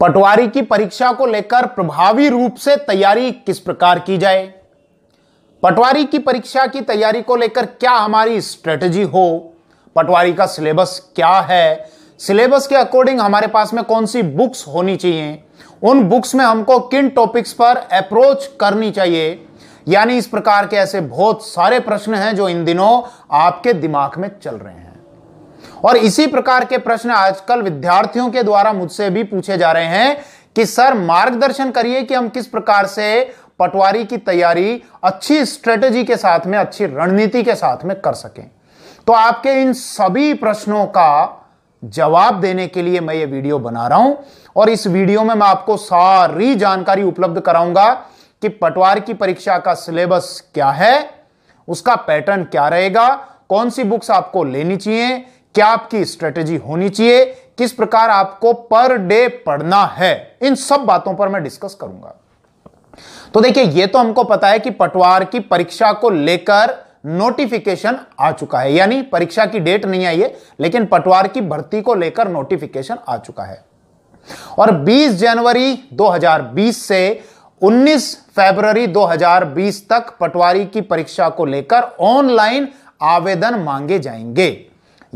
पटवारी की परीक्षा को लेकर प्रभावी रूप से तैयारी किस प्रकार की जाए पटवारी की परीक्षा की तैयारी को लेकर क्या हमारी स्ट्रेटजी हो पटवारी का सिलेबस क्या है सिलेबस के अकॉर्डिंग हमारे पास में कौन सी बुक्स होनी चाहिए उन बुक्स में हमको किन टॉपिक्स पर अप्रोच करनी चाहिए यानी इस प्रकार के ऐसे बहुत सारे प्रश्न हैं जो इन दिनों आपके दिमाग में चल रहे हैं और इसी प्रकार के प्रश्न आजकल विद्यार्थियों के द्वारा मुझसे भी पूछे जा रहे हैं कि सर मार्गदर्शन करिए कि हम किस प्रकार से पटवारी की तैयारी अच्छी स्ट्रेटेजी के साथ में अच्छी रणनीति के साथ में कर सकें तो आपके इन सभी प्रश्नों का जवाब देने के लिए मैं ये वीडियो बना रहा हूं और इस वीडियो में मैं आपको सारी जानकारी उपलब्ध कराऊंगा कि पटवार की परीक्षा का सिलेबस क्या है उसका पैटर्न क्या रहेगा कौन सी बुक्स आपको लेनी चाहिए क्या आपकी स्ट्रेटेजी होनी चाहिए किस प्रकार आपको पर डे पढ़ना है इन सब बातों पर मैं डिस्कस करूंगा तो देखिए ये तो हमको पता है कि पटवार की परीक्षा को लेकर नोटिफिकेशन आ चुका है यानी परीक्षा की डेट नहीं आई है लेकिन पटवार की भर्ती को लेकर नोटिफिकेशन आ चुका है और 20 जनवरी 2020 से 19 फरवरी 2020 तक पटवारी की परीक्षा को लेकर ऑनलाइन आवेदन मांगे जाएंगे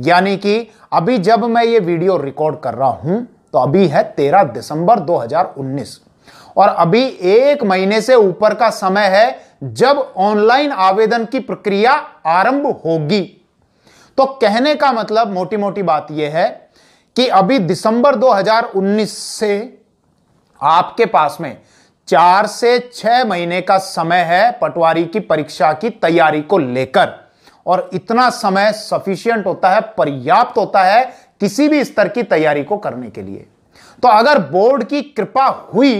यानी कि अभी जब मैं ये वीडियो रिकॉर्ड कर रहा हूं तो अभी है 13 दिसंबर 2019 और अभी एक महीने से ऊपर का समय है जब ऑनलाइन आवेदन की प्रक्रिया आरंभ होगी तो कहने का मतलब मोटी मोटी बात यह है कि अभी दिसंबर 2019 से आपके पास में चार से छह महीने का समय है पटवारी की परीक्षा की तैयारी को लेकर और इतना समय सफिशियंट होता है पर्याप्त होता है किसी भी स्तर की तैयारी को करने के लिए तो अगर बोर्ड की कृपा हुई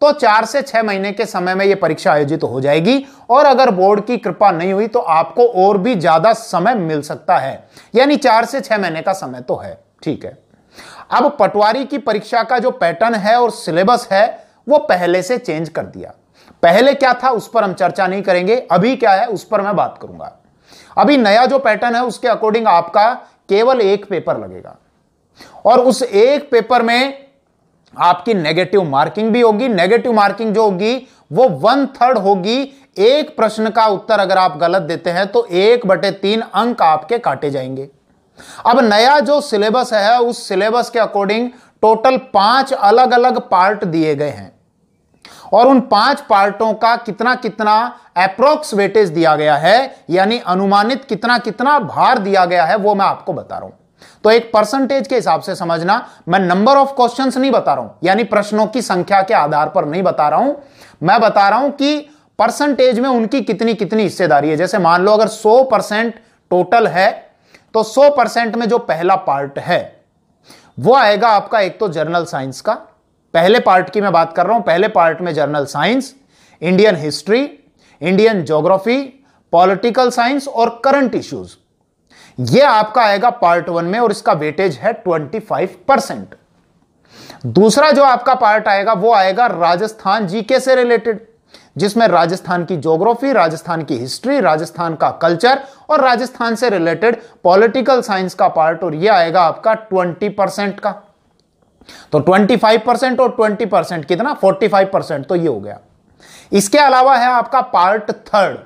तो चार से छह महीने के समय में यह परीक्षा आयोजित तो हो जाएगी और अगर बोर्ड की कृपा नहीं हुई तो आपको और भी ज्यादा समय मिल सकता है यानी चार से छह महीने का समय तो है ठीक है अब पटवारी की परीक्षा का जो पैटर्न है और सिलेबस है वो पहले से चेंज कर दिया पहले क्या था उस पर हम चर्चा नहीं करेंगे अभी क्या है उस पर मैं बात करूंगा अभी नया जो पैटर्न है उसके अकॉर्डिंग आपका केवल एक पेपर लगेगा और उस एक पेपर में आपकी नेगेटिव मार्किंग भी होगी नेगेटिव मार्किंग जो होगी वो वन थर्ड होगी एक प्रश्न का उत्तर अगर आप गलत देते हैं तो एक बटे तीन अंक आपके काटे जाएंगे अब नया जो सिलेबस है उस सिलेबस के अकॉर्डिंग टोटल पांच अलग अलग पार्ट दिए गए हैं और उन पांच पार्टों का कितना कितना अप्रोक्स वेटेज दिया गया है यानी अनुमानित कितना कितना भार दिया गया है वो मैं आपको बता रहा हूं तो एक परसेंटेज के हिसाब से समझना मैं नंबर ऑफ क्वेश्चंस नहीं बता रहा हूं यानी प्रश्नों की संख्या के आधार पर नहीं बता रहा हूं मैं बता रहा हूं कि परसेंटेज में उनकी कितनी कितनी हिस्सेदारी है जैसे मान लो अगर 100 परसेंट टोटल है तो 100 परसेंट में जो पहला पार्ट है वो आएगा आपका एक तो जर्नल साइंस का पहले पार्ट की मैं बात कर रहा हूं पहले पार्ट में general science Indian history Indian geography political science और करंट इश्यूज ये आपका आएगा पार्ट वन में और इसका वेटेज है 25 परसेंट दूसरा जो आपका पार्ट आएगा वो आएगा राजस्थान जीके से रिलेटेड जिसमें राजस्थान की ज्योग्राफी राजस्थान की हिस्ट्री राजस्थान का कल्चर और राजस्थान से रिलेटेड पॉलिटिकल साइंस का पार्ट और ये आएगा आपका 20 परसेंट का तो 25 परसेंट और 20 परसेंट कितना 45 परसेंट तो ये हो गया इसके अलावा है आपका पार्ट थर्ड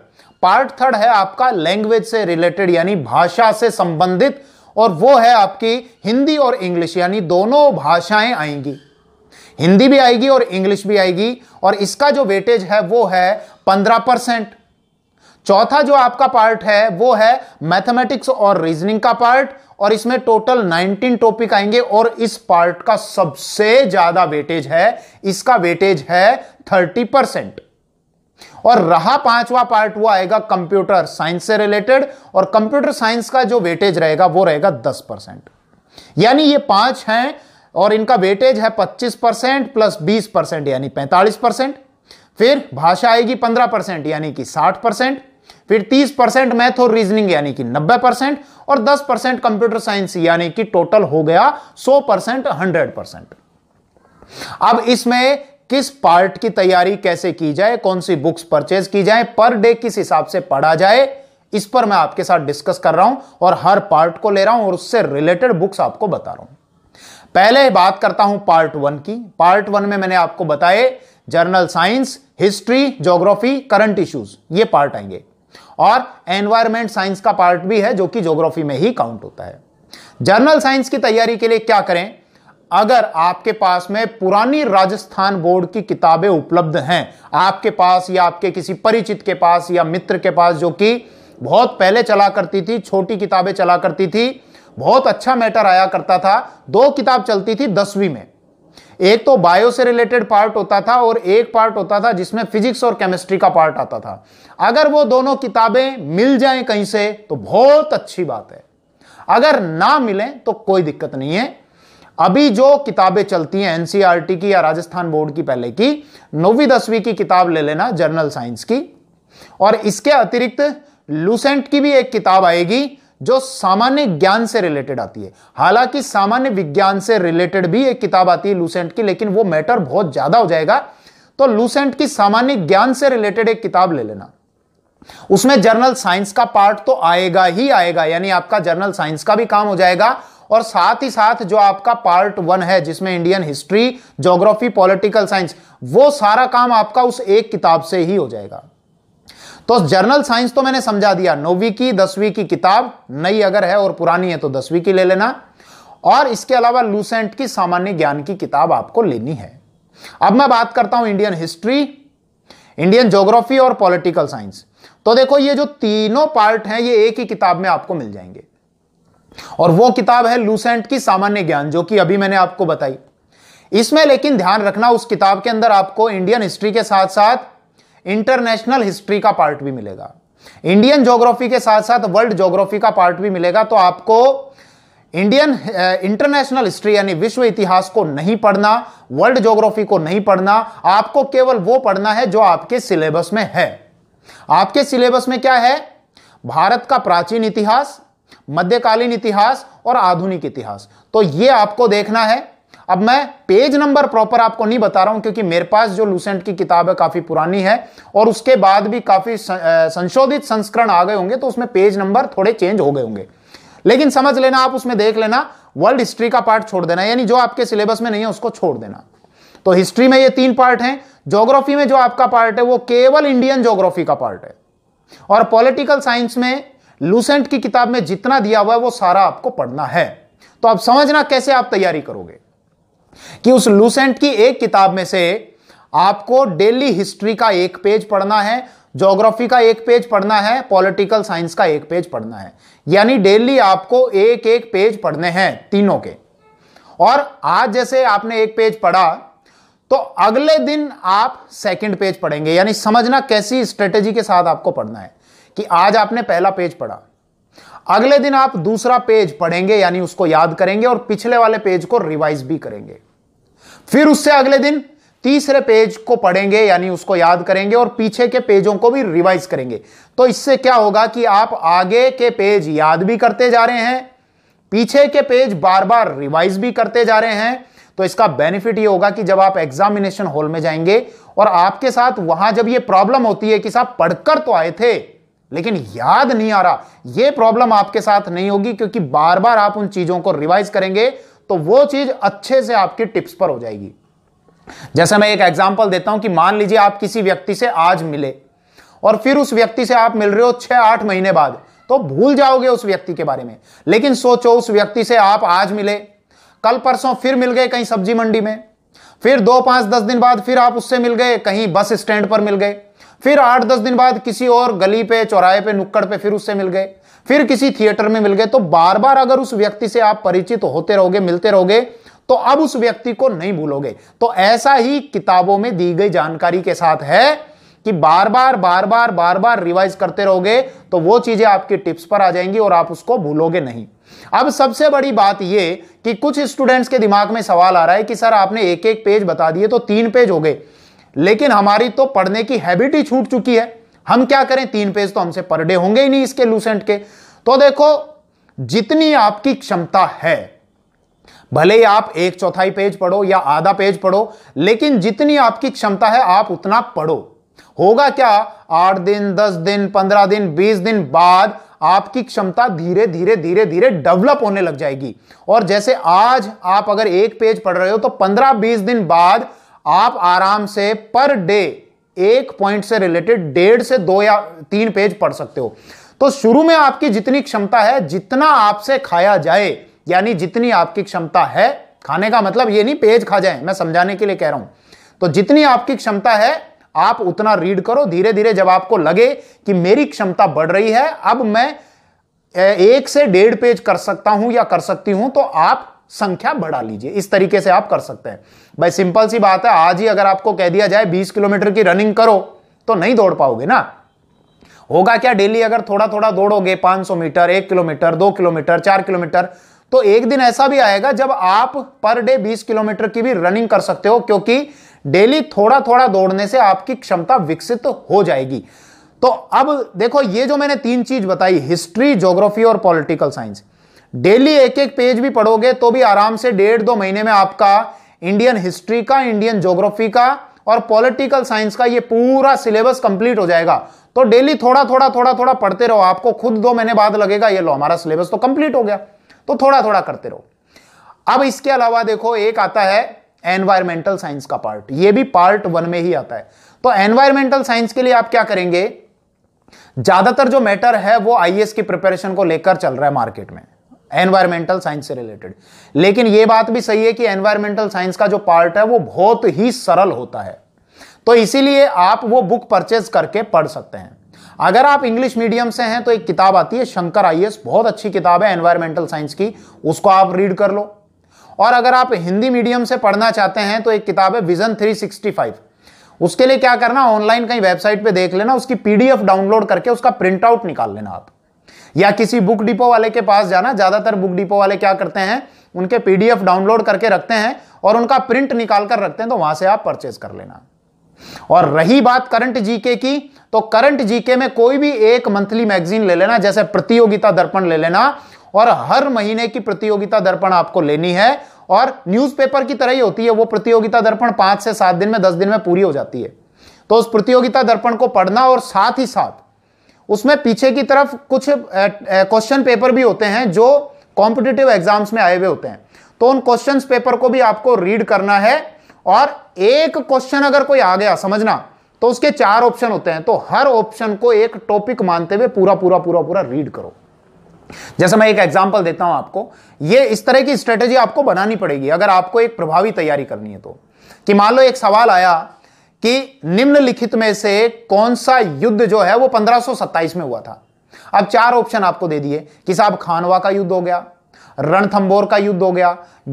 पार्ट थर्ड है आपका लैंग्वेज से रिलेटेड यानी भाषा से संबंधित और वो है आपकी हिंदी और इंग्लिश यानी दोनों भाषाएं आएंगी हिंदी भी आएगी और इंग्लिश भी आएगी और इसका जो वेटेज है वो है पंद्रह परसेंट चौथा जो आपका पार्ट है वो है मैथमेटिक्स और रीजनिंग का पार्ट और इसमें टोटल 19 टॉपिक आएंगे और इस पार्ट का सबसे ज्यादा वेटेज है इसका वेटेज है 30 परसेंट और रहा पांचवा पार्ट वो आएगा कंप्यूटर साइंस से रिलेटेड और कंप्यूटर साइंस का जो वेटेज रहेगा वो रहेगा 10 परसेंट यानी ये पांच हैं और इनका वेटेज है 25 परसेंट प्लस बीस परसेंट यानी 45 परसेंट फिर भाषा आएगी 15 परसेंट यानी कि 60 परसेंट फिर 30 परसेंट मैथ और रीजनिंग यानी कि 90 परसेंट और 10 परसेंट कंप्यूटर साइंस यानी कि टोटल हो गया 100 परसेंट हंड्रेड परसेंट अब इसमें किस पार्ट की तैयारी कैसे की जाए कौन सी बुक्स परचेज की जाए पर डे किस हिसाब से पढ़ा जाए इस पर मैं आपके साथ डिस्कस कर रहा हूं और हर पार्ट को ले रहा हूं और उससे रिलेटेड बुक्स आपको बता रहा हूं पहले बात करता हूं पार्ट वन की पार्ट वन में मैंने आपको बताए general science history geography current issues ये पार्ट आएंगे और एनवायरमेंट साइंस का पार्ट भी है जो कि ज्योग्राफी में ही काउंट होता है जर्नल साइंस की तैयारी के लिए क्या करें अगर आपके पास में पुरानी राजस्थान बोर्ड की किताबें उपलब्ध हैं आपके पास या आपके किसी परिचित के पास या मित्र के पास जो कि बहुत पहले चला करती थी छोटी किताबें चला करती थी बहुत अच्छा मैटर आया करता था दो किताब चलती थी दसवीं में एक तो बायो से रिलेटेड पार्ट होता था और एक पार्ट होता था जिसमें फिजिक्स और केमिस्ट्री का पार्ट आता था अगर वो दोनों किताबें मिल जाएं कहीं से तो बहुत अच्छी बात है अगर ना मिले तो कोई दिक्कत नहीं है अभी जो किताबें चलती हैं एनसीईआरटी e की या राजस्थान बोर्ड की पहले की नौवीं दसवीं की किताब ले लेना जर्नल साइंस की और इसके अतिरिक्त लूसेंट की भी एक किताब आएगी जो सामान्य ज्ञान से रिलेटेड आती है हालांकि सामान्य विज्ञान से रिलेटेड भी एक किताब आती है लूसेंट की लेकिन वो मैटर बहुत ज्यादा हो जाएगा तो लूसेंट की सामान्य ज्ञान से रिलेटेड एक किताब ले लेना उसमें जर्नल साइंस का पार्ट तो आएगा ही आएगा यानी आपका जर्नल साइंस का भी काम हो जाएगा और साथ ही साथ जो आपका पार्ट वन है जिसमें Indian history geography political science वो सारा काम आपका उस एक किताब से ही हो जाएगा तो जर्नल साइंस तो मैंने समझा दिया नौवीं की दसवीं की किताब नई अगर है और पुरानी है तो दसवीं की ले लेना और इसके अलावा लूसेंट की सामान्य ज्ञान की किताब आपको लेनी है अब मैं बात करता हूं इंडियन हिस्ट्री इंडियन ज्योग्राफी और पॉलिटिकल साइंस तो देखो ये जो तीनों पार्ट हैं ये एक ही किताब में आपको मिल जाएंगे और वो किताब है लूसेंट की सामान्य ज्ञान जो कि अभी मैंने आपको बताई इसमें लेकिन ध्यान रखना उस किताब के अंदर आपको इंडियन हिस्ट्री के साथ साथ इंटरनेशनल हिस्ट्री का पार्ट भी मिलेगा इंडियन ज्योग्राफी के साथ साथ वर्ल्ड ज्योग्राफी का पार्ट भी मिलेगा तो आपको इंडियन इंटरनेशनल हिस्ट्री यानी विश्व इतिहास को नहीं पढ़ना वर्ल्ड ज्योग्राफी को नहीं पढ़ना आपको केवल वो पढ़ना है जो आपके सिलेबस में है आपके सिलेबस में क्या है भारत का प्राचीन इतिहास मध्यकालीन इतिहास और आधुनिक इतिहास तो ये आपको देखना है अब मैं पेज नंबर प्रॉपर आपको नहीं बता रहा हूं क्योंकि मेरे पास जो लूसेंट की किताब है काफी पुरानी है और उसके बाद भी काफी संशोधित संस्करण आ गए होंगे तो उसमें पेज नंबर थोड़े चेंज हो गए होंगे लेकिन समझ लेना आप उसमें देख लेना वर्ल्ड हिस्ट्री का पार्ट छोड़ देना यानी जो आपके सिलेबस में नहीं है उसको छोड़ देना तो हिस्ट्री में ये तीन पार्ट हैं ज्योग्राफी में जो आपका पार्ट है वो केवल इंडियन ज्योग्राफी का पार्ट है और पॉलिटिकल साइंस में लूसेंट की किताब में जितना दिया हुआ है वो सारा आपको पढ़ना है तो आप समझना कैसे आप तैयारी करोगे कि उस लूसेंट की एक किताब में से आपको डेली हिस्ट्री का एक पेज पढ़ना है ज्योग्राफी का एक पेज पढ़ना है पॉलिटिकल साइंस का एक पेज पढ़ना है यानी डेली आपको एक एक पेज पढ़ने हैं तीनों के और आज जैसे आपने एक पेज पढ़ा तो अगले दिन आप सेकंड पेज पढ़ेंगे यानी समझना कैसी स्ट्रेटेजी के साथ आपको पढ़ना है कि आज आपने पहला पेज पढ़ा अगले दिन आप दूसरा पेज पढ़ेंगे यानी उसको याद करेंगे और पिछले वाले पेज को रिवाइज भी करेंगे फिर उससे अगले दिन तीसरे पेज को पढ़ेंगे यानी उसको याद करेंगे और पीछे के पेजों को भी रिवाइज करेंगे तो इससे क्या होगा कि आप आगे के पेज याद भी करते जा रहे हैं पीछे के पेज बार बार रिवाइज भी करते जा रहे हैं तो इसका बेनिफिट ये होगा कि जब आप एग्जामिनेशन हॉल में जाएंगे और आपके साथ वहां जब ये प्रॉब्लम होती है कि साहब पढ़कर तो आए थे लेकिन याद नहीं आ रहा यह प्रॉब्लम आपके साथ नहीं होगी क्योंकि बार बार आप उन चीजों को रिवाइज करेंगे तो वो चीज अच्छे से आपकी टिप्स पर हो जाएगी जैसे मैं एक एग्जाम्पल देता हूं कि मान लीजिए आप किसी व्यक्ति से आज मिले और फिर उस व्यक्ति से आप मिल रहे हो छह आठ महीने बाद तो भूल जाओगे उस व्यक्ति के बारे में लेकिन सोचो उस व्यक्ति से आप आज मिले कल परसों फिर मिल गए कहीं सब्जी मंडी में फिर दो पांच दस दिन बाद फिर आप उससे मिल गए कहीं बस स्टैंड पर मिल गए फिर आठ दस दिन बाद किसी और गली पे चौराहे पे नुक्कड़ पे फिर उससे मिल गए फिर किसी थिएटर में मिल गए तो बार बार अगर उस व्यक्ति से आप परिचित होते रहोगे मिलते रहोगे तो अब उस व्यक्ति को नहीं भूलोगे तो ऐसा ही किताबों में दी गई जानकारी के साथ है कि बार बार बार बार बार बार रिवाइज करते रहोगे तो वो चीजें आपकी टिप्स पर आ जाएंगी और आप उसको भूलोगे नहीं अब सबसे बड़ी बात यह कि कुछ स्टूडेंट्स के दिमाग में सवाल आ रहा है कि सर आपने एक एक पेज बता दिए तो तीन पेज हो गए लेकिन हमारी तो पढ़ने की हैबिट ही छूट चुकी है हम क्या करें तीन पेज तो हमसे पर डे होंगे ही नहीं इसके लूसेंट के तो देखो जितनी आपकी क्षमता है भले ही आप एक चौथाई पेज पढ़ो या आधा पेज पढ़ो लेकिन जितनी आपकी क्षमता है आप उतना पढ़ो होगा क्या आठ दिन दस दिन पंद्रह दिन बीस दिन बाद आपकी क्षमता धीरे धीरे धीरे धीरे डेवलप होने लग जाएगी और जैसे आज आप अगर एक पेज पढ़ रहे हो तो पंद्रह बीस दिन बाद आप आराम से पर डे एक पॉइंट से रिलेटेड डेढ़ से दो या तीन पेज पढ़ सकते हो तो शुरू में आपकी जितनी क्षमता है जितना आपसे खाया जाए यानी जितनी आपकी क्षमता है खाने का मतलब ये नहीं पेज खा जाए मैं समझाने के लिए कह रहा हूं तो जितनी आपकी क्षमता है आप उतना रीड करो धीरे धीरे जब आपको लगे कि मेरी क्षमता बढ़ रही है अब मैं एक से डेढ़ पेज कर सकता हूं या कर सकती हूं तो आप संख्या बढ़ा लीजिए इस तरीके से आप कर सकते हैं भाई सिंपल सी बात है आज ही अगर आपको कह दिया जाए बीस किलोमीटर की रनिंग करो तो नहीं दौड़ पाओगे ना होगा क्या डेली अगर थोड़ा थोड़ा दौड़ोगे 500 मीटर एक किलोमीटर दो किलोमीटर चार किलोमीटर तो एक दिन ऐसा भी आएगा जब आप पर डे बीस किलोमीटर की भी रनिंग कर सकते हो क्योंकि डेली थोड़ा थोड़ा दौड़ने से आपकी क्षमता विकसित हो जाएगी तो अब देखो ये जो मैंने तीन चीज बताई हिस्ट्री ज्योग्राफी और पॉलिटिकल साइंस डेली एक एक पेज भी पढ़ोगे तो भी आराम से डेढ़ दो महीने में आपका इंडियन हिस्ट्री का इंडियन ज्योग्राफी का और पॉलिटिकल साइंस का ये पूरा सिलेबस कंप्लीट हो जाएगा तो डेली थोड़ा थोड़ा थोड़ा थोड़ा पढ़ते रहो आपको खुद दो महीने बाद लगेगा ये लो हमारा सिलेबस तो कंप्लीट हो गया तो थोड़ा थोड़ा करते रहो अब इसके अलावा देखो एक आता है एनवायरमेंटल साइंस का पार्ट ये भी पार्ट वन में ही आता है तो एनवायरमेंटल साइंस के लिए आप क्या करेंगे ज्यादातर जो मैटर है वो आईएएस की प्रिपरेशन को लेकर चल रहा है मार्केट में एनवायरमेंटल साइंस से रिलेटेड लेकिन यह बात भी सही है कि एनवायरमेंटल साइंस का जो पार्ट है वो बहुत ही सरल होता है तो इसीलिए आप वो बुक परचेज करके पढ़ सकते हैं अगर आप इंग्लिश मीडियम से हैं तो एक किताब आती है शंकर आईएएस बहुत अच्छी किताब है एनवायरमेंटल साइंस की उसको आप रीड कर लो और अगर आप हिंदी मीडियम से पढ़ना चाहते हैं तो एक किताब है विजन 365 उसके लिए क्या करना ऑनलाइन कहीं वेबसाइट पे देख लेना उसकी पीडीएफ डाउनलोड करके उसका प्रिंट आउट निकाल लेना आप या किसी बुक डिपो वाले के पास जाना ज्यादातर बुक डिपो वाले क्या करते हैं उनके पीडीएफ डाउनलोड करके रखते हैं और उनका प्रिंट निकाल कर रखते हैं तो वहां से आप परचेज कर लेना और रही बात करंट जीके की तो करंट जीके में कोई भी एक मंथली मैगजीन ले लेना जैसे प्रतियोगिता दर्पण ले लेना और हर महीने की प्रतियोगिता दर्पण आपको लेनी है और न्यूज़पेपर की तरह ही होती है वो प्रतियोगिता दर्पण पांच से सात दिन में दस दिन में पूरी हो जाती है तो उस प्रतियोगिता दर्पण को पढ़ना और साथ ही साथ उसमें पीछे की तरफ कुछ क्वेश्चन पेपर भी होते हैं जो कॉम्पिटेटिव एग्जाम्स में आए हुए होते हैं तो उन क्वेश्चन पेपर को भी आपको रीड करना है और एक क्वेश्चन अगर कोई आ गया समझना तो उसके चार ऑप्शन होते हैं तो हर ऑप्शन को एक टॉपिक मानते हुए पूरा पूरा पूरा पूरा रीड करो जैसे मैं एक एग्जांपल देता हूं आपको ये इस तरह की स्ट्रेटेजी आपको बनानी पड़ेगी अगर आपको एक प्रभावी तैयारी करनी है तो कि मान लो एक सवाल आया कि निम्नलिखित में से कौन सा युद्ध जो है वो 1527 में हुआ था अब चार ऑप्शन आपको दे दिए कि साहब खानवा का युद्ध हो गया रणथंबोर का युद्ध हो गया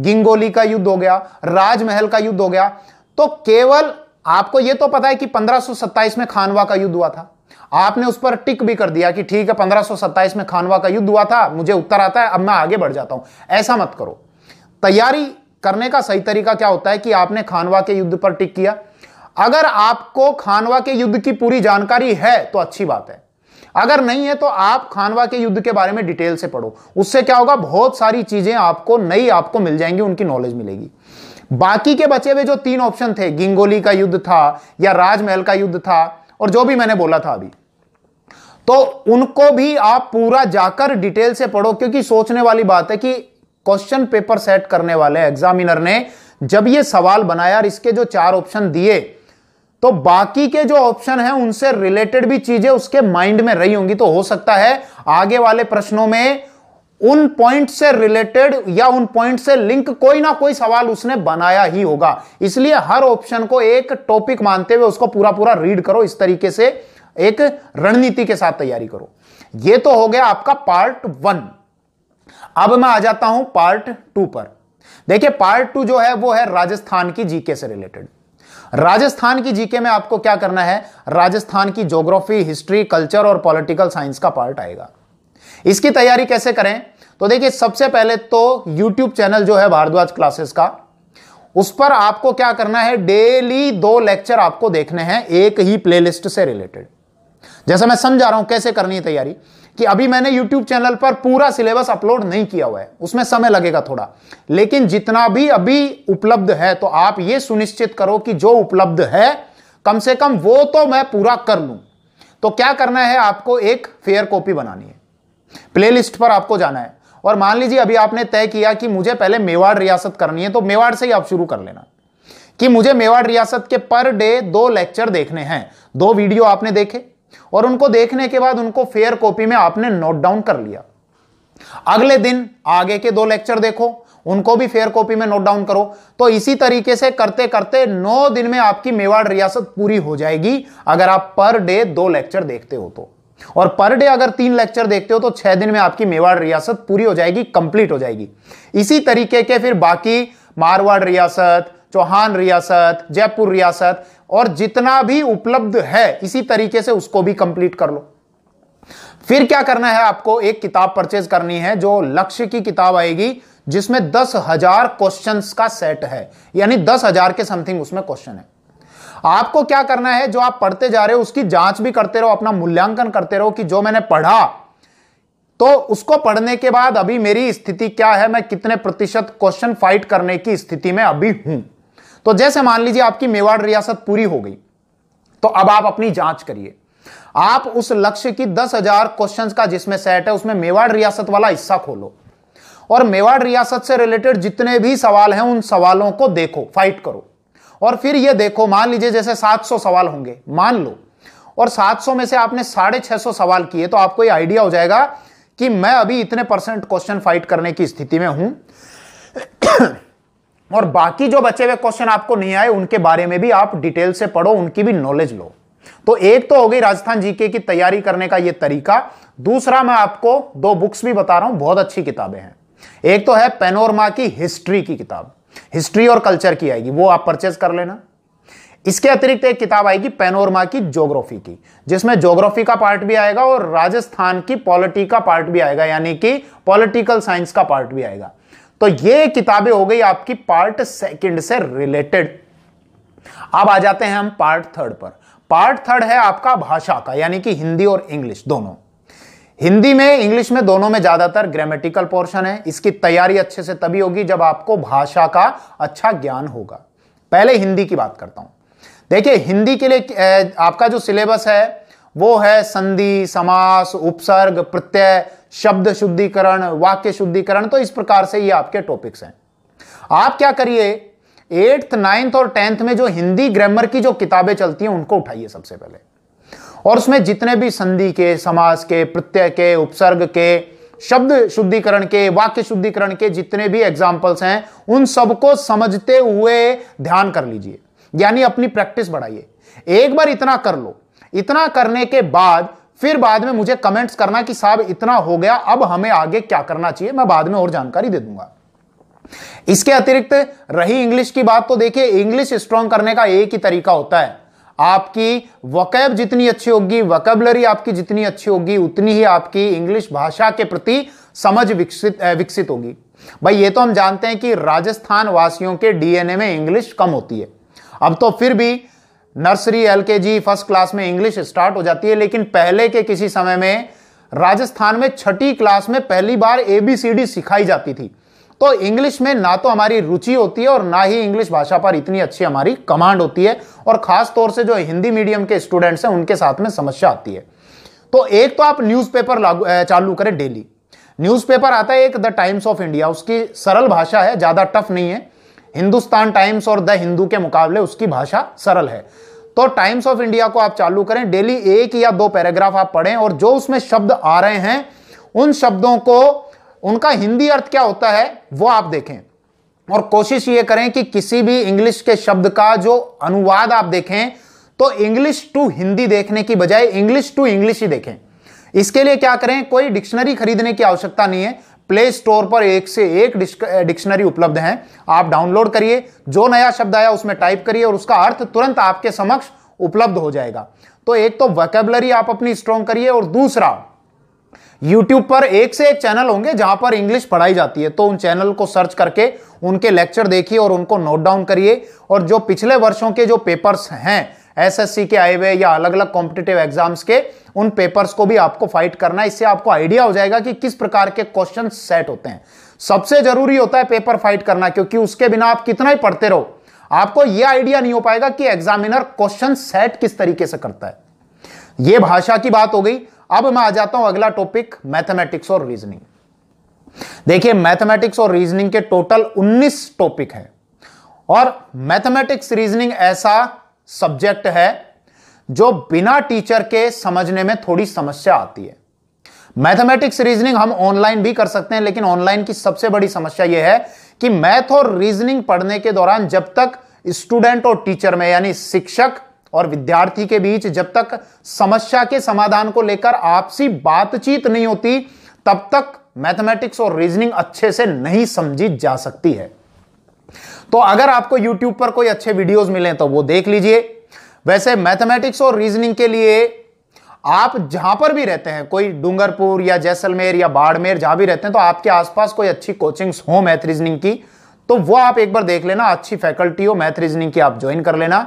गिंगोली का युद्ध हो गया राजमहल का युद्ध हो गया तो केवल आपको यह तो पता है कि 1527 में खानवा का युद्ध हुआ था आपने उस पर टिक भी कर दिया कि ठीक है 1527 में खानवा का युद्ध हुआ था मुझे उत्तर आता है अब मैं आगे बढ़ जाता हूं ऐसा मत करो तैयारी करने का सही तरीका क्या होता है कि आपने खानवा के युद्ध पर टिक किया अगर आपको खानवा के युद्ध की पूरी जानकारी है तो अच्छी बात है अगर नहीं है तो आप खानवा के युद्ध के बारे में डिटेल से पढ़ो उससे क्या होगा बहुत सारी चीजें आपको नई आपको मिल जाएंगी उनकी नॉलेज मिलेगी बाकी के बचे हुए जो तीन ऑप्शन थे गिंगोली का युद्ध था या राजमहल का युद्ध था और जो भी मैंने बोला था अभी तो उनको भी आप पूरा जाकर डिटेल से पढ़ो क्योंकि सोचने वाली बात है कि क्वेश्चन पेपर सेट करने वाले एग्जामिनर ने जब ये सवाल बनाया और इसके जो चार ऑप्शन दिए तो बाकी के जो ऑप्शन है उनसे रिलेटेड भी चीजें उसके माइंड में रही होंगी तो हो सकता है आगे वाले प्रश्नों में उन पॉइंट से रिलेटेड या उन पॉइंट से लिंक कोई ना कोई सवाल उसने बनाया ही होगा इसलिए हर ऑप्शन को एक टॉपिक मानते हुए उसको पूरा पूरा रीड करो इस तरीके से एक रणनीति के साथ तैयारी करो ये तो हो गया आपका पार्ट वन अब मैं आ जाता हूं पार्ट टू पर देखिए पार्ट टू जो है वो है राजस्थान की जीके से रिलेटेड राजस्थान की जीके में आपको क्या करना है राजस्थान की ज्योग्राफी हिस्ट्री कल्चर और पॉलिटिकल साइंस का पार्ट आएगा इसकी तैयारी कैसे करें तो देखिए सबसे पहले तो यूट्यूब चैनल जो है भारद्वाज क्लासेस का उस पर आपको क्या करना है डेली दो लेक्चर आपको देखने हैं एक ही प्लेलिस्ट से रिलेटेड जैसा मैं समझा रहा हूं कैसे करनी है तैयारी कि अभी मैंने यूट्यूब चैनल पर पूरा सिलेबस अपलोड नहीं किया हुआ है उसमें समय लगेगा थोड़ा लेकिन जितना भी अभी उपलब्ध है तो आप यह सुनिश्चित करो कि जो उपलब्ध है कम से कम वो तो मैं पूरा कर लू तो क्या करना है आपको एक फेयर कॉपी बनानी है प्लेलिस्ट पर आपको जाना है और मान लीजिए अभी आपने तय किया कि मुझे पहले मेवाड़ रियासत करनी है तो मेवाड़ से ही आप शुरू कर लेना कि मुझे मेवाड़ रियासत के पर डे दो लेक्चर देखने हैं दो वीडियो आपने देखे और उनको देखने के बाद उनको फेयर कॉपी में आपने नोट डाउन कर लिया अगले दिन आगे के दो लेक्चर देखो उनको भी फेयर कॉपी में नोट डाउन करो तो इसी तरीके से करते करते नौ दिन में आपकी मेवाड़ रियासत पूरी हो जाएगी अगर आप पर डे दो लेक्चर देखते हो तो और पर डे अगर तीन लेक्चर देखते हो तो छह दिन में आपकी मेवाड़ रियासत पूरी हो जाएगी कंप्लीट हो जाएगी इसी तरीके के फिर बाकी मारवाड़ रियासत चौहान रियासत जयपुर रियासत और जितना भी उपलब्ध है इसी तरीके से उसको भी कंप्लीट कर लो फिर क्या करना है आपको एक किताब परचेज करनी है जो लक्ष्य की किताब आएगी जिसमें दस हजार क्वेश्चन का सेट है यानी दस हजार के समथिंग उसमें क्वेश्चन है आपको क्या करना है जो आप पढ़ते जा रहे हो उसकी जांच भी करते रहो अपना मूल्यांकन करते रहो कि जो मैंने पढ़ा तो उसको पढ़ने के बाद अभी मेरी स्थिति क्या है मैं कितने प्रतिशत क्वेश्चन फाइट करने की स्थिति में अभी हूं तो जैसे मान लीजिए आपकी मेवाड़ रियासत पूरी हो गई तो अब आप अपनी जांच करिए आप उस लक्ष्य की दस हजार क्वेश्चन का जिसमें सेट है उसमें मेवाड़ रियासत वाला हिस्सा खोलो और मेवाड़ रियासत से रिलेटेड जितने भी सवाल हैं उन सवालों को देखो फाइट करो और फिर यह देखो मान लीजिए जैसे 700 सवाल होंगे मान लो और 700 में से आपने साढ़े छह सवाल किए तो आपको यह आइडिया हो जाएगा कि मैं अभी इतने परसेंट क्वेश्चन फाइट करने की स्थिति में हूं और बाकी जो बचे हुए क्वेश्चन आपको नहीं आए उनके बारे में भी आप डिटेल से पढ़ो उनकी भी नॉलेज लो तो एक तो हो गई राजस्थान जीके की तैयारी करने का यह तरीका दूसरा मैं आपको दो बुक्स भी बता रहा हूं बहुत अच्छी किताबें हैं एक तो है पेनोरमा की हिस्ट्री की किताब हिस्ट्री और कल्चर की आएगी वो आप परचेज कर लेना इसके अतिरिक्त एक किताब आएगी पेनोरमा की ज्योग्राफी की जिसमें ज्योग्राफी का पार्ट भी आएगा और राजस्थान की पॉलिटी का पार्ट भी आएगा यानी कि पॉलिटिकल साइंस का पार्ट भी आएगा तो ये किताबें हो गई आपकी पार्ट सेकंड से रिलेटेड अब आ जाते हैं हम पार्ट थर्ड पर पार्ट थर्ड है आपका भाषा का यानी कि हिंदी और इंग्लिश दोनों हिंदी में इंग्लिश में दोनों में ज्यादातर ग्रामेटिकल पोर्शन है इसकी तैयारी अच्छे से तभी होगी जब आपको भाषा का अच्छा ज्ञान होगा पहले हिंदी की बात करता हूं देखिए हिंदी के लिए आपका जो सिलेबस है वो है संधि समास उपसर्ग प्रत्यय शब्द शुद्धिकरण वाक्य शुद्धिकरण तो इस प्रकार से ये आपके टॉपिक्स हैं आप क्या करिए एट्थ नाइन्थ और टेंथ में जो हिंदी ग्रामर की जो किताबें चलती हैं उनको उठाइए सबसे पहले और उसमें जितने भी संधि के समास के प्रत्यय के उपसर्ग के शब्द शुद्धिकरण के वाक्य शुद्धिकरण के जितने भी एग्जाम्पल्स हैं उन सबको समझते हुए ध्यान कर लीजिए यानी अपनी प्रैक्टिस बढ़ाइए एक बार इतना कर लो इतना करने के बाद फिर बाद में मुझे कमेंट्स करना कि साहब इतना हो गया अब हमें आगे क्या करना चाहिए मैं बाद में और जानकारी दे दूंगा इसके अतिरिक्त रही इंग्लिश की बात तो देखिए इंग्लिश स्ट्रांग करने का एक ही तरीका होता है आपकी वकैब जितनी अच्छी होगी वकैबलरी आपकी जितनी अच्छी होगी उतनी ही आपकी इंग्लिश भाषा के प्रति समझ विकसित विकसित होगी भाई ये तो हम जानते हैं कि राजस्थान वासियों के डीएनए में इंग्लिश कम होती है अब तो फिर भी नर्सरी एलकेजी फर्स्ट क्लास में इंग्लिश स्टार्ट हो जाती है लेकिन पहले के किसी समय में राजस्थान में छठी क्लास में पहली बार एबीसीडी सिखाई जाती थी तो इंग्लिश में ना तो हमारी रुचि होती है और ना ही इंग्लिश भाषा पर इतनी अच्छी हमारी कमांड होती है और खास तौर से जो हिंदी मीडियम के स्टूडेंट्स हैं उनके साथ में समस्या आती है तो एक तो आप न्यूज़पेपर लागू चालू करें डेली न्यूज़पेपर आता है एक द टाइम्स ऑफ इंडिया उसकी सरल भाषा है ज़्यादा टफ नहीं है हिंदुस्तान टाइम्स और द हिंदू के मुकाबले उसकी भाषा सरल है तो टाइम्स ऑफ इंडिया को आप चालू करें डेली एक या दो पैराग्राफ आप पढ़ें और जो उसमें शब्द आ रहे हैं उन शब्दों को उनका हिंदी अर्थ क्या होता है वो आप देखें और कोशिश ये करें कि किसी भी इंग्लिश के शब्द का जो अनुवाद आप देखें तो इंग्लिश टू हिंदी देखने की बजाय इंग्लिश टू इंग्लिश ही देखें इसके लिए क्या करें कोई डिक्शनरी खरीदने की आवश्यकता नहीं है प्ले स्टोर पर एक से एक डिक्शनरी उपलब्ध है आप डाउनलोड करिए जो नया शब्द आया उसमें टाइप करिए और उसका अर्थ तुरंत आपके समक्ष उपलब्ध हो जाएगा तो एक तो वैकेबलरी आप अपनी स्ट्रॉन्ग करिए और दूसरा YouTube पर एक से एक चैनल होंगे जहां पर इंग्लिश पढ़ाई जाती है तो उन चैनल को सर्च करके उनके लेक्चर देखिए और उनको नोट डाउन करिए और जो पिछले वर्षों के जो पेपर्स हैं एसएससी के आए हुए या अलग अलग कॉम्पिटेटिव एग्जाम्स के उन पेपर्स को भी आपको फाइट करना इससे आपको आइडिया हो जाएगा कि किस प्रकार के क्वेश्चन सेट होते हैं सबसे जरूरी होता है पेपर फाइट करना क्योंकि उसके बिना आप कितना ही पढ़ते रहो आपको यह आइडिया नहीं हो पाएगा कि एग्जामिनर क्वेश्चन सेट किस तरीके से करता है यह भाषा की बात हो गई अब मैं आ जाता हूं अगला टॉपिक मैथमेटिक्स और रीजनिंग देखिए मैथमेटिक्स और रीजनिंग के टोटल 19 टॉपिक हैं और मैथमेटिक्स रीजनिंग ऐसा सब्जेक्ट है जो बिना टीचर के समझने में थोड़ी समस्या आती है मैथमेटिक्स रीजनिंग हम ऑनलाइन भी कर सकते हैं लेकिन ऑनलाइन की सबसे बड़ी समस्या यह है कि मैथ और रीजनिंग पढ़ने के दौरान जब तक स्टूडेंट और टीचर में यानी शिक्षक और विद्यार्थी के बीच जब तक समस्या के समाधान को लेकर आपसी बातचीत नहीं होती तब तक मैथमेटिक्स और रीजनिंग अच्छे से नहीं समझी जा सकती है तो अगर आपको यूट्यूब पर कोई अच्छे वीडियोज मिले तो वो देख लीजिए वैसे मैथमेटिक्स और रीजनिंग के लिए आप जहां पर भी रहते हैं कोई डूंगरपुर या जैसलमेर या बाड़मेर जहां भी रहते हैं तो आपके आसपास कोई अच्छी कोचिंग्स हो मैथ रीजनिंग की तो वो आप एक बार देख लेना अच्छी फैकल्टी हो मैथ रीजनिंग की आप ज्वाइन कर लेना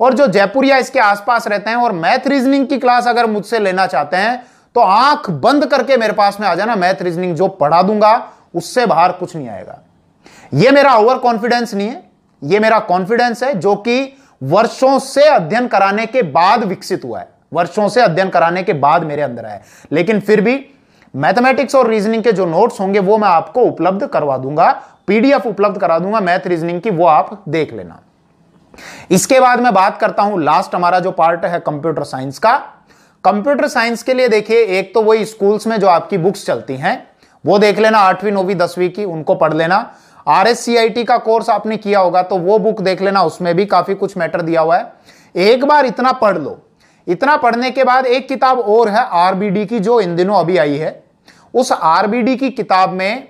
और जो जयपुर या इसके आसपास रहते हैं और मैथ रीजनिंग की क्लास अगर मुझसे लेना चाहते हैं तो आंख बंद करके मेरे पास में आ जाना मैथ रीजनिंग जो पढ़ा दूंगा उससे बाहर कुछ नहीं आएगा ये मेरा ओवर कॉन्फिडेंस नहीं है ये मेरा कॉन्फिडेंस है जो कि वर्षों से अध्ययन कराने के बाद विकसित हुआ है वर्षों से अध्ययन कराने के बाद मेरे अंदर आया लेकिन फिर भी मैथमेटिक्स और रीजनिंग के जो नोट्स होंगे वो मैं आपको उपलब्ध करवा दूंगा पीडीएफ उपलब्ध करा दूंगा मैथ रीजनिंग की वो आप देख लेना इसके बाद मैं बात करता हूं लास्ट हमारा जो पार्ट है कंप्यूटर साइंस का कंप्यूटर साइंस के लिए देखिए एक तो वही स्कूल्स में जो आपकी बुक्स चलती हैं वो देख लेना आठवीं नौवीं दसवीं की उनको पढ़ लेना आर का कोर्स आपने किया होगा तो वो बुक देख लेना उसमें भी काफी कुछ मैटर दिया हुआ है एक बार इतना पढ़ लो इतना पढ़ने के बाद एक किताब और है आरबीडी की जो इन दिनों अभी आई है उस आरबीडी की किताब में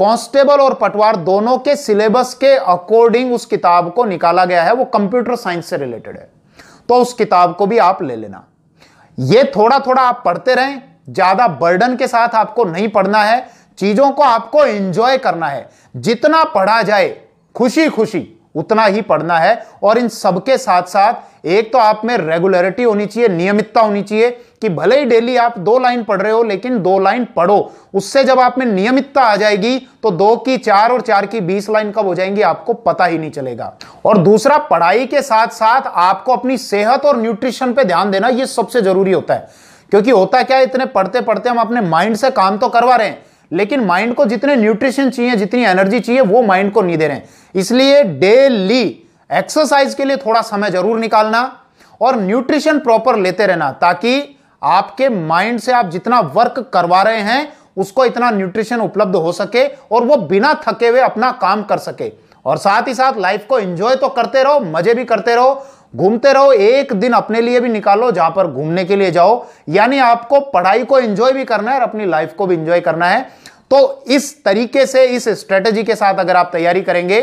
कांस्टेबल और पटवार दोनों के सिलेबस के अकॉर्डिंग उस किताब को निकाला गया है वो कंप्यूटर साइंस से रिलेटेड है तो उस किताब को भी आप ले लेना ये थोड़ा थोड़ा आप पढ़ते रहें ज्यादा बर्डन के साथ आपको नहीं पढ़ना है चीजों को आपको एंजॉय करना है जितना पढ़ा जाए खुशी खुशी उतना ही पढ़ना है और इन सबके साथ साथ एक तो आप में रेगुलरिटी होनी चाहिए नियमितता होनी चाहिए कि भले ही डेली आप दो लाइन पढ़ रहे हो लेकिन दो लाइन पढ़ो उससे जब आप में नियमितता आ जाएगी तो दो की चार और चार की बीस लाइन कब हो जाएंगी आपको पता ही नहीं चलेगा और दूसरा पढ़ाई के साथ साथ आपको अपनी सेहत और न्यूट्रिशन पर ध्यान देना यह सबसे जरूरी होता है क्योंकि होता क्या है इतने पढ़ते पढ़ते हम अपने माइंड से काम तो करवा रहे हैं लेकिन माइंड को जितने न्यूट्रिशन चाहिए जितनी एनर्जी चाहिए वो माइंड को नहीं दे रहे इसलिए डेली एक्सरसाइज के लिए थोड़ा समय जरूर निकालना और न्यूट्रिशन प्रॉपर लेते रहना ताकि आपके माइंड से आप जितना वर्क करवा रहे हैं उसको इतना न्यूट्रिशन उपलब्ध हो सके और वो बिना थके हुए अपना काम कर सके और साथ ही साथ लाइफ को एंजॉय तो करते रहो मजे भी करते रहो घूमते रहो एक दिन अपने लिए भी निकालो जहां पर घूमने के लिए जाओ यानी आपको पढ़ाई को एंजॉय भी करना है और अपनी लाइफ को भी एंजॉय करना है तो इस तरीके से इस स्ट्रेटेजी के साथ अगर आप तैयारी करेंगे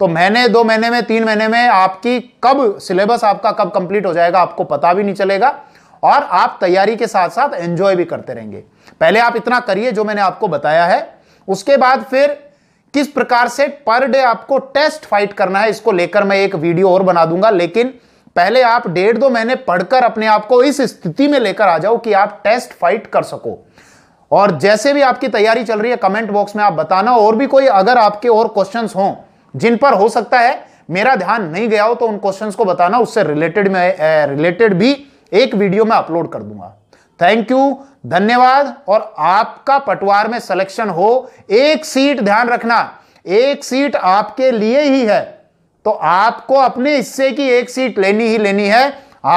तो महीने दो महीने में तीन महीने में आपकी कब सिलेबस आपका कब कंप्लीट हो जाएगा आपको पता भी नहीं चलेगा और आप तैयारी के साथ साथ एंजॉय भी करते रहेंगे पहले आप इतना करिए जो मैंने आपको बताया है उसके बाद फिर किस प्रकार से पर डे आपको टेस्ट फाइट करना है इसको लेकर मैं एक वीडियो और बना दूंगा लेकिन पहले आप डेढ़ दो महीने पढ़कर अपने आप को इस स्थिति में लेकर आ जाओ कि आप टेस्ट फाइट कर सको और जैसे भी आपकी तैयारी चल रही है कमेंट बॉक्स में आप बताना और भी कोई अगर आपके और क्वेश्चन हो जिन पर हो सकता है मेरा ध्यान नहीं गया हो तो उन क्वेश्चन को बताना उससे रिलेटेड में रिलेटेड भी एक वीडियो में अपलोड कर दूंगा थैंक यू धन्यवाद और आपका पटवार में सिलेक्शन हो एक सीट ध्यान रखना एक सीट आपके लिए ही है तो आपको अपने हिस्से की एक सीट लेनी ही लेनी है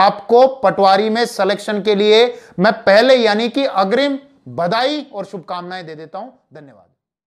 आपको पटवारी में सिलेक्शन के लिए मैं पहले यानी कि अग्रिम बधाई और शुभकामनाएं दे देता हूं धन्यवाद